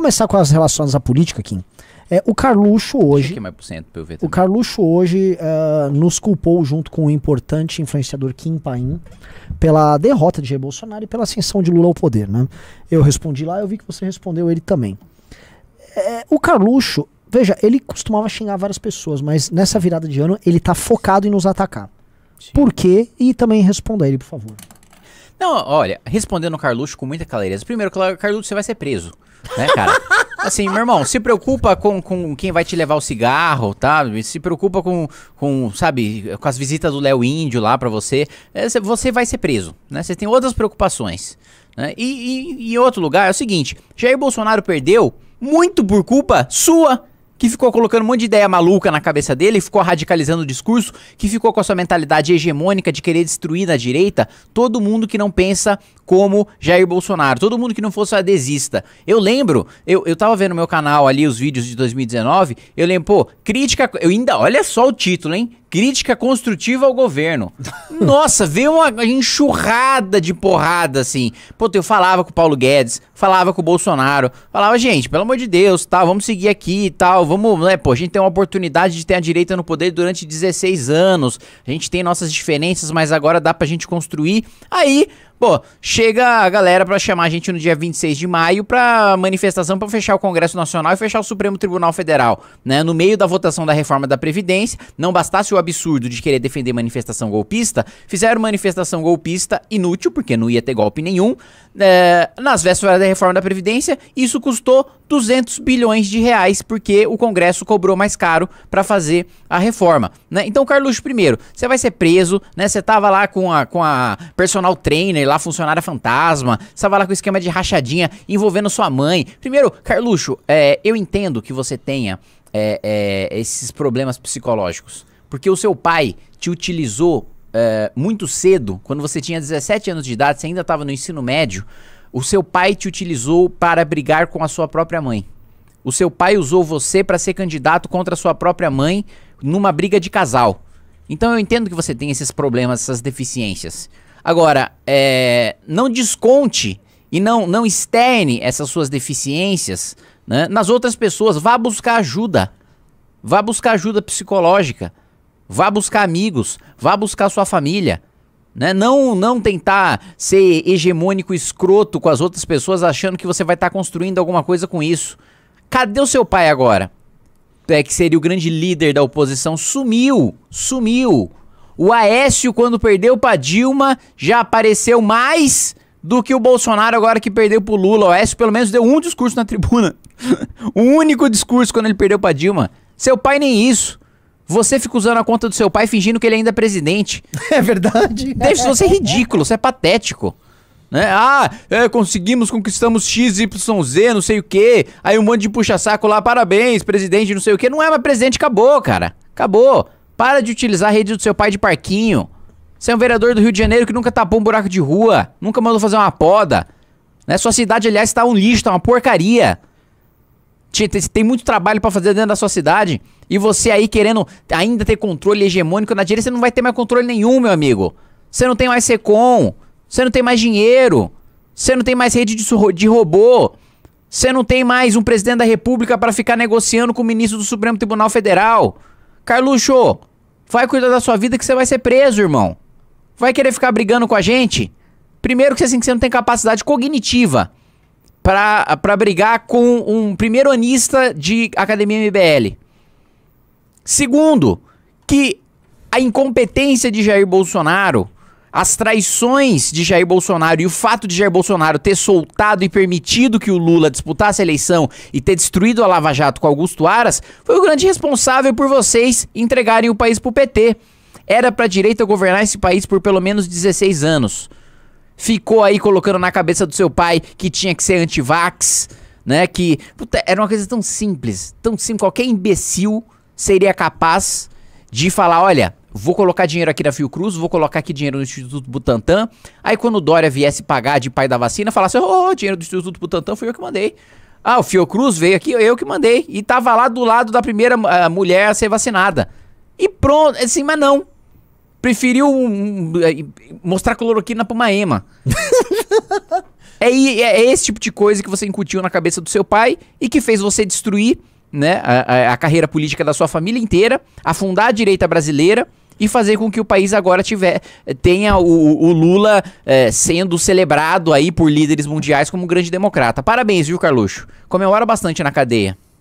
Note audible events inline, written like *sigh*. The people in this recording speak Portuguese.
começar com as relações à política, Kim. É, o Carluxo hoje. Mais pra eu ver o Carluxo hoje uh, nos culpou, junto com o importante influenciador Kim Paim, pela derrota de Jair Bolsonaro e pela ascensão de Lula ao poder. Né? Eu respondi lá, eu vi que você respondeu ele também. É, o Carluxo, veja, ele costumava xingar várias pessoas, mas nessa virada de ano ele está focado em nos atacar. Sim. Por quê? E também responda ele, por favor. Não, olha, respondendo o Carluxo com muita clareza. Primeiro, Carluxo, você vai ser preso, né, cara? *laughs* Assim, meu irmão, se preocupa com, com quem vai te levar o cigarro, tá? Se preocupa com, com sabe, com as visitas do Léo Índio lá pra você. Eh, você vai ser preso, né? Você tem outras preocupações. Né? E, e, outro lugar é o seguinte: Jair Bolsonaro perdeu muito por culpa sua que ficou colocando um monte de ideia maluca na cabeça dele, ficou radicalizando o discurso, que ficou com a sua mentalidade hegemônica de querer destruir na direita todo mundo que não pensa como Jair Bolsonaro, todo mundo que não fosse adesista. Eu lembro, eu, eu tava vendo no meu canal ali os vídeos de 2019, eu lembro, pô, crítica, eu ainda, olha só o título, hein? Crítica construtiva ao governo. *laughs* Nossa, veio uma enxurrada de porrada, assim. Pô, eu falava com o Paulo Guedes, falava com o Bolsonaro, falava, gente, pelo amor de Deus, tá, vamos seguir aqui e tal, vamos, né, pô, a gente tem uma oportunidade de ter a direita no poder durante 16 anos, a gente tem nossas diferenças, mas agora dá pra gente construir. Aí, Pô, chega a galera para chamar a gente no dia 26 de maio pra manifestação para fechar o Congresso Nacional e fechar o Supremo Tribunal Federal, né? No meio da votação da reforma da Previdência, não bastasse o absurdo de querer defender manifestação golpista, fizeram manifestação golpista inútil, porque não ia ter golpe nenhum, é, nas vésperas da reforma da Previdência, isso custou 200 bilhões de reais, porque o Congresso cobrou mais caro para fazer a reforma. Né? Então, Carluxo, primeiro, você vai ser preso, né? Você tava lá com a, com a personal trainer, lá funcionária fantasma, você tava lá com o esquema de rachadinha envolvendo sua mãe. Primeiro, Carluxo, é, eu entendo que você tenha é, é, esses problemas psicológicos, porque o seu pai te utilizou é, muito cedo, quando você tinha 17 anos de idade, você ainda estava no ensino médio, o seu pai te utilizou para brigar com a sua própria mãe. O seu pai usou você para ser candidato contra a sua própria mãe numa briga de casal. Então eu entendo que você tem esses problemas, essas deficiências. Agora, é, não desconte e não, não externe essas suas deficiências né, nas outras pessoas. Vá buscar ajuda. Vá buscar ajuda psicológica. Vá buscar amigos. Vá buscar sua família. Né? Não, não tentar ser hegemônico, escroto com as outras pessoas, achando que você vai estar tá construindo alguma coisa com isso. Cadê o seu pai agora? É que seria o grande líder da oposição. Sumiu, sumiu. O Aécio, quando perdeu para Dilma, já apareceu mais do que o Bolsonaro agora que perdeu o Lula. O Aécio pelo menos deu um discurso na tribuna. *laughs* um único discurso quando ele perdeu para Dilma. Seu pai nem isso. Você fica usando a conta do seu pai fingindo que ele ainda é presidente. *laughs* É verdade. *laughs* Deixa você ridículo, você é patético. Né? Ah, é, conseguimos, conquistamos XYZ, não sei o que. Aí um monte de puxa-saco lá, parabéns, presidente, não sei o que. Não é mais presidente, acabou, cara. Acabou. Para de utilizar a rede do seu pai de parquinho. Você é um vereador do Rio de Janeiro que nunca tapou um buraco de rua, nunca mandou fazer uma poda. Né? Sua cidade, aliás, está um lixo, tá uma porcaria. Te, tem muito trabalho para fazer dentro da sua cidade. E você aí querendo ainda ter controle hegemônico na direita, você não vai ter mais controle nenhum, meu amigo. Você não tem mais SECOM. Você não tem mais dinheiro. Você não tem mais rede de, de robô. Você não tem mais um presidente da república para ficar negociando com o ministro do Supremo Tribunal Federal. Carluxo, vai cuidar da sua vida que você vai ser preso, irmão. Vai querer ficar brigando com a gente? Primeiro que assim, que você não tem capacidade cognitiva pra, pra brigar com um primeiro anista de Academia MBL. Segundo, que a incompetência de Jair Bolsonaro, as traições de Jair Bolsonaro e o fato de Jair Bolsonaro ter soltado e permitido que o Lula disputasse a eleição e ter destruído a Lava Jato com Augusto Aras, foi o grande responsável por vocês entregarem o país pro PT. Era pra direita governar esse país por pelo menos 16 anos ficou aí colocando na cabeça do seu pai que tinha que ser antivax, né? Que puta, era uma coisa tão simples, tão simples, qualquer imbecil seria capaz de falar, olha, vou colocar dinheiro aqui na Fiocruz, vou colocar aqui dinheiro no Instituto Butantan. Aí quando o Dória viesse pagar de pai da vacina, falasse, ô, oh, dinheiro do Instituto Butantan foi eu que mandei. Ah, o Fiocruz veio aqui, eu que mandei. E tava lá do lado da primeira ah, mulher a ser vacinada. E pronto, assim, mas não preferiu hum, hum, mostrar cloroquina pra uma ema. *laughs* É, é, é, esse tipo de coisa que você incutiu na cabeça do seu pai e que fez você destruir né, a, a, carreira política da sua família inteira, afundar a direita brasileira e fazer com que o país agora tiver, tenha o, o Lula é, sendo celebrado aí por líderes mundiais como um grande democrata. Parabéns, viu, Carluxo? Comemora bastante na cadeia.